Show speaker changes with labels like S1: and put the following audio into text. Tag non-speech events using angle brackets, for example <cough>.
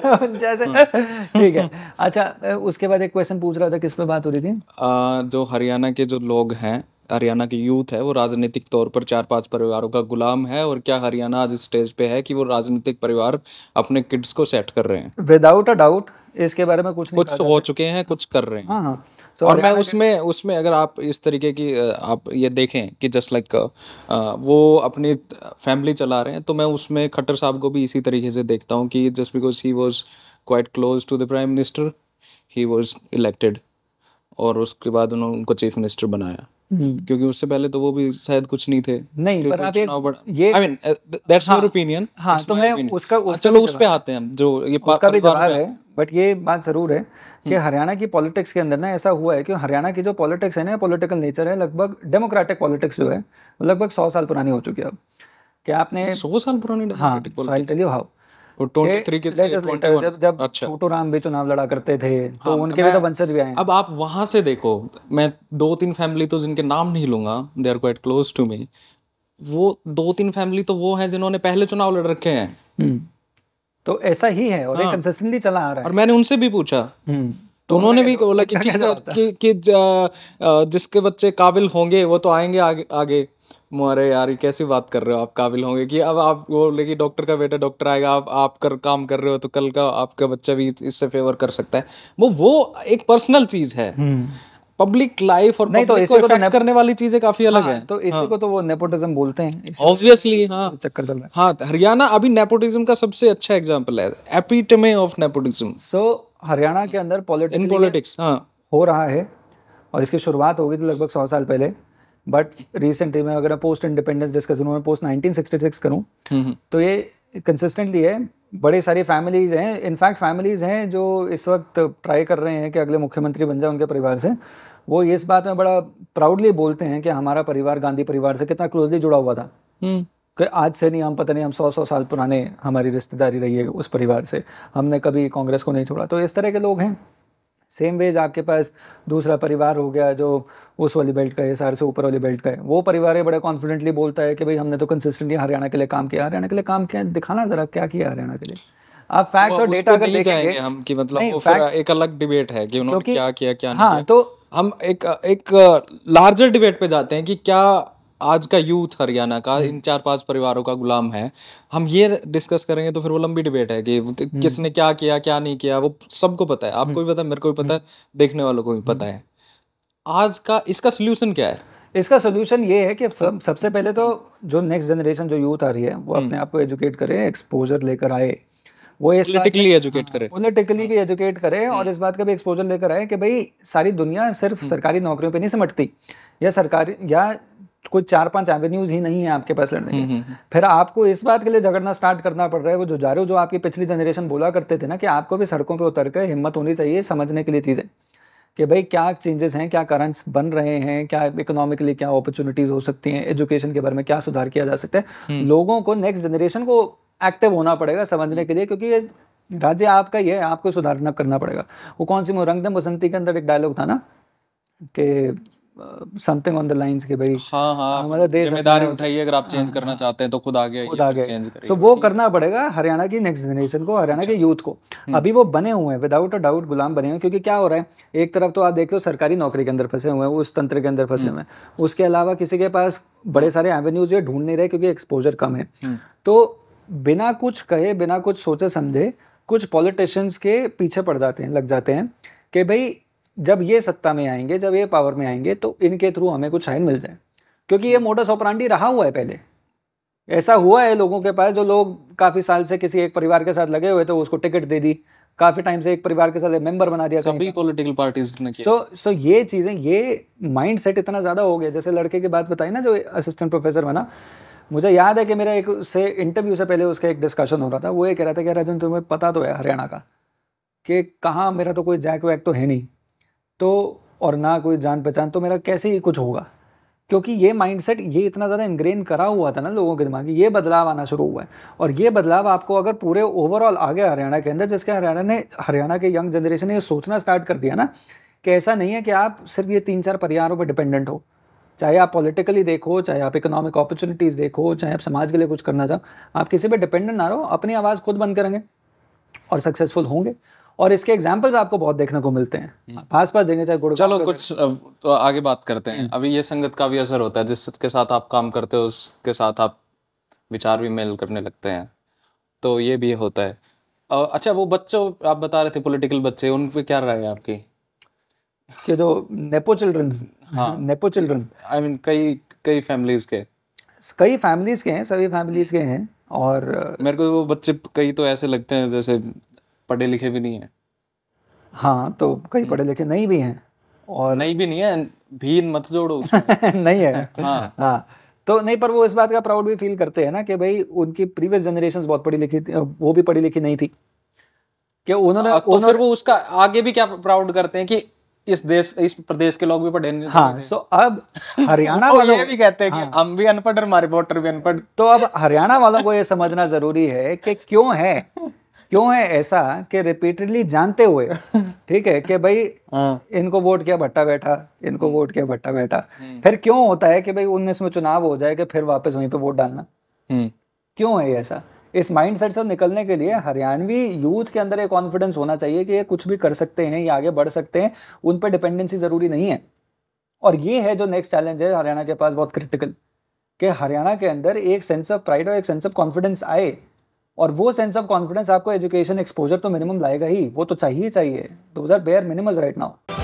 S1: <laughs> जैसे हाँ। ठीक है अच्छा उसके बाद एक क्वेश्चन पूछ रहा था किस पे बात हो रही थी
S2: आ, जो हरियाणा के जो लोग हैं हरियाणा के यूथ है वो राजनीतिक तौर पर चार पांच परिवारों का गुलाम है और क्या हरियाणा आज स्टेज पे है कि वो राजनीतिक परिवार अपने किड्स को सेट कर रहे हैं
S1: विदाउट अ डाउट इसके बारे में कुछ कुछ हो
S2: चुके हैं कुछ कर रहे हैं
S1: हाँ हाँ So और मैं
S2: उसमें उसमें अगर आप इस तरीके की आप ये देखें कि जस्ट लाइक वो अपनी फैमिली चला रहे हैं तो मैं उसमें खट्टर साहब को भी इसी तरीके से देखता हूँ कि just because he was quite close to the prime minister he was elected और उसके बाद उन्होंने उनको चीफ मिनिस्टर बनाया हम्म। क्योंकि उससे पहले तो वो भी शायद कुछ नहीं थे नहीं पर आप एक ये I mean that's your opinion हां तो मैं उसका, हाँ, उसका चलो उस पे आते हैं हम जो ये उसका भी जवाब है
S1: बट ये बात ज़रूर है कि हम्म। हरियाणा की पॉलिटिक्स के अंदर ना ऐसा हुआ है कि हरियाणा की जो पॉलिटिक्स है ना पॉलिटिकल नेचर है लगभग डेमोक्रेटिक पॉलिटिक्स जो है लगभग सौ साल पुरानी हो चुकी है अब क्या आपने सौ साल पुरानी हाँ हाउ अच्छा। तो हाँ,
S2: तो दो तीन तो जिनके नाम नहीं लूंगा तो जिन्होंने पहले चुनाव लड़ रखे हैं हम्म।
S1: तो ऐसा ही है और हाँ। कंसिस्टेंटली चला आ रहा है और मैंने उनसे भी पूछा हम्म, तो,
S2: तो उन्होंने भी बोला कि ठीक है कि, कि जिसके बच्चे काबिल होंगे वो तो आएंगे आगे आगे अरे यार कैसी बात कर रहे हो आप काबिल होंगे कि अब आप वो लेकिन डॉक्टर का बेटा डॉक्टर आएगा आप आप कर काम कर रहे हो तो कल का आपका बच्चा भी इससे फेवर कर सकता है वो वो एक पर्सनल चीज़ है हम्म। पब्लिक लाइफ और नहीं तो को, को तो करने वाली चीजें काफी अलग हाँ, है तो इसी हाँ. को
S1: तो वो नेपोटिज्म बोलते हैं
S2: ऑब्वियसली हाँ चक्कर चल रहा है हाँ तो हरियाणा अभी नेपोटिज्म का सबसे अच्छा एग्जांपल है epitome
S1: of nepotism so Haryana के अंदर पॉलिटिक्स पॉलिटिक्स हाँ हो रहा है और इसकी शुरुआत हो गई थी तो लगभग सौ साल पहले बट रिसेंटली मैं अगर पोस्ट इंडिपेंडेंस डिस्कस करूँ पोस्ट 1966 करूँ तो ये कंसिस्टेंटली है बड़ी सारी फैमिलीज हैं इनफैक्ट फैमिलीज हैं जो इस वक्त ट्राई कर रहे हैं कि अगले मुख्यमंत्री बन जाए उनके परिवार से वो इस बात में बड़ा प्राउडली बोलते हैं कि हमारा परिवार गांधी परिवार से कितना क्लोजली जुड़ा हुआ था हम्म। कि आज से नहीं हम पता नहीं हम सौ सौ साल पुराने हमारी रिश्तेदारी रही है उस परिवार से हमने कभी कांग्रेस को नहीं छोड़ा तो इस तरह के लोग हैं सेम वेज आपके पास दूसरा परिवार हो गया जो उस वाली बेल्ट का है सार से ऊपर वाली बेल्ट का है वो परिवार है बड़े कॉन्फिडेंटली बोलता है कि भाई हमने तो कंसिस्टेंटली हरियाणा के लिए काम किया हरियाणा के लिए काम किया दिखाना जरा क्या किया हरियाणा के लिए आप फैक्ट्स और डेटा अगर देखेंगे हम कि मतलब वो फिर एक
S2: अलग डिबेट है कि उन्होंने क्या किया क्या नहीं हाँ किया तो हम एक एक लार्जर डिबेट पे जाते हैं कि क्या आज का यूथ हरियाणा का हम्म। इन चार पांच परिवारों का गुलाम है हम ये डिस्कस करेंगे तो फिर वो लंबी डिबेट है कि हम्म। किसने क्या किया क्या नहीं किया वो सबको पता है आपको भी हम्म। पता है मेरे को भी पता है देखने वालों को भी पता है
S1: आज का इसका सोल्यूशन क्या है इसका सोल्यूशन ये है कि सबसे पहले तो जो नेक्स्ट जनरेशन जो यूथ आ रही है वो अपने आप को एजुकेट करें एक्सपोजर लेकर आए वो ये पॉलिटिकली एजुकेट करे पोलिटिकली भी एजुकेट हाँ। करें और हम्म। इस बात का भी एक्सपोजर लेकर आए कि भाई सारी दुनिया सिर्फ हम्म। सरकारी नौकरियों पर नहीं समटती या सरकारी या कोई चार पांच एवेन्यूज ही नहीं है आपके पास लड़ने के हम्म, फिर आपको इस बात के लिए झगड़ना स्टार्ट करना पड़ रहा है वो जो जा रहे हो जो आपकी पिछली जनरेशन बोला करते थे ना कि आपको भी सड़कों पे उतर कर हिम्मत होनी चाहिए समझने के लिए चीज़ें कि भाई क्या चेंजेस हैं क्या करंट्स बन रहे हैं क्या इकोनॉमिकली क्या अपॉर्चुनिटीज़ हो सकती हैं एजुकेशन के बारे में क्या सुधार किया जा सकता है लोगों को नेक्स्ट जनरेशन को एक्टिव होना पड़ेगा समझने के लिए क्योंकि ये राज्य आपका ही है आपको सुधारना करना पड़ेगा वो कौन सी रंगदम बसंती के अंदर एक डायलॉग था ना कि समथिंग ऑन द लाइंस के भाई हाँ, हाँ हाँ मतलब देश जिम्मेदारी उठाइए
S2: अगर आप चेंज हाँ। करना चाहते हैं तो खुद आगे खुद आगे चेंज करिए सो
S1: वो करना पड़ेगा हरियाणा की नेक्स्ट जनरेशन को हरियाणा के यूथ अच्छा। को हम्म। अभी वो बने हुए हैं विदाउट अ डाउट गुलाम बने हुए हैं क्योंकि क्या हो रहा है एक तरफ तो आप देख लो सरकारी नौकरी के अंदर फंसे हुए हैं उस तंत्र के अंदर फंसे हम्म। हुए हैं उसके अलावा किसी के पास बड़े हम्म। सारे एवेन्यूज ये ढूंढ नहीं रहे क्योंकि एक्सपोजर कम है तो बिना कुछ कहे बिना कुछ सोचे समझे कुछ पॉलिटिशियंस के पीछे पड़ जाते हैं लग जाते हैं कि भाई जब ये सत्ता में आएंगे जब ये पावर में आएंगे तो इनके थ्रू हमें कुछ शायद मिल जाए क्योंकि ये मोटर सोप्रांडी रहा हुआ है पहले ऐसा हुआ है लोगों के पास जो लोग काफ़ी साल से किसी एक परिवार के साथ लगे हुए थे उसको टिकट दे दी काफ़ी टाइम से एक परिवार के साथ मेंबर बना दिया सभी पॉलिटिकल पार्टीज ने सो सो ये चीज़ें ये माइंड सेट इतना ज़्यादा हो गया जैसे लड़के की बात बताई ना जो असिस्टेंट प्रोफेसर बना मुझे याद है कि मेरा एक से इंटरव्यू से पहले उसका एक डिस्कशन हो रहा था वो ये कह रहा था कि राजन तुम्हें पता तो है हरियाणा का कि कहाँ मेरा तो कोई जैक वैक तो है नहीं तो और ना कोई जान पहचान तो मेरा कैसे ही कुछ होगा क्योंकि ये माइंडसेट ये इतना ज़्यादा इंग्रेन करा हुआ था ना लोगों के दिमाग में ये बदलाव आना शुरू हुआ है और ये बदलाव आपको अगर पूरे ओवरऑल आ गया हरियाणा के अंदर जिसके हरियाणा ने हरियाणा के यंग जनरेशन ने ये सोचना स्टार्ट कर दिया ना कि ऐसा नहीं है कि आप सिर्फ ये तीन चार परिवारों पर डिपेंडेंट हो चाहे आप पॉलिटिकली देखो चाहे आप इकोनॉमिक अपॉर्चुनिटीज़ देखो चाहे आप समाज के लिए कुछ करना चाहो आप किसी पर डिपेंडेंट ना रहो अपनी आवाज़ खुद बंद करेंगे और सक्सेसफुल होंगे और इसके एग्जाम्पल्स आपको बहुत देखने को मिलते हैं हम्म। पास पास देंगे चाहे गुड़ चलो कुछ
S2: तो आगे बात करते हैं हम्म। अभी ये संगत का भी असर होता है जिसके साथ आप काम करते हो उसके साथ आप विचार भी मेल करने लगते हैं तो ये भी होता है अच्छा वो बच्चों आप बता रहे थे पॉलिटिकल बच्चे उन पर क्या राय है आपकी
S1: के जो नेपो चिल्ड्रन हाँ नेपो चिल्ड्रन
S2: आई मीन कई कई फैमिलीज के
S1: कई फैमिलीज के हैं सभी फैमिलीज के हैं
S2: और मेरे को वो बच्चे कई तो ऐसे लगते हैं जैसे पढ़े लिखे भी नहीं हैं
S1: हाँ तो कई पढ़े लिखे नहीं भी हैं और नहीं भी नहीं है
S2: भी मत जोड़ो <laughs> नहीं
S1: है हाँ हाँ तो नहीं पर वो इस बात का प्राउड भी फील करते हैं ना कि भाई उनकी प्रीवियस जनरेशन बहुत पढ़ी लिखी थी वो भी पढ़ी लिखी नहीं थी कि उन्होंने तो उन्होंने, फिर वो
S2: उसका आगे भी क्या प्राउड करते हैं कि इस देश इस प्रदेश के
S1: लोग भी पढ़े नहीं हाँ सो अब हरियाणा <laughs> वालों ये भी कहते हैं हाँ, कि हम भी अनपढ़ हमारे वोटर भी अनपढ़ तो अब हरियाणा वालों को ये समझना जरूरी है कि क्यों है क्यों है ऐसा कि रिपीटेडली जानते हुए ठीक है कि भाई हाँ। इनको वोट किया भट्टा बैठा इनको हम्म। वोट किया भट्टा बैठा हम्म। फिर क्यों होता है कि भाई उन्नीस में चुनाव हो जाए कि फिर वापस वहीं पे वोट डालना हम्म। क्यों है ऐसा इस माइंड सेट से निकलने के लिए हरियाणवी यूथ के अंदर एक कॉन्फिडेंस होना चाहिए कि ये कुछ भी कर सकते हैं या आगे बढ़ सकते हैं उन पर डिपेंडेंसी ज़रूरी नहीं है और ये है जो नेक्स्ट चैलेंज है हरियाणा के पास बहुत क्रिटिकल कि हरियाणा के अंदर एक सेंस ऑफ प्राइड और एक सेंस ऑफ कॉन्फिडेंस आए और वो सेंस ऑफ कॉन्फिडेंस आपको एजुकेशन एक्सपोजर तो मिनिमम लाएगा ही वो तो चाहिए चाहिए those are bare minimal right now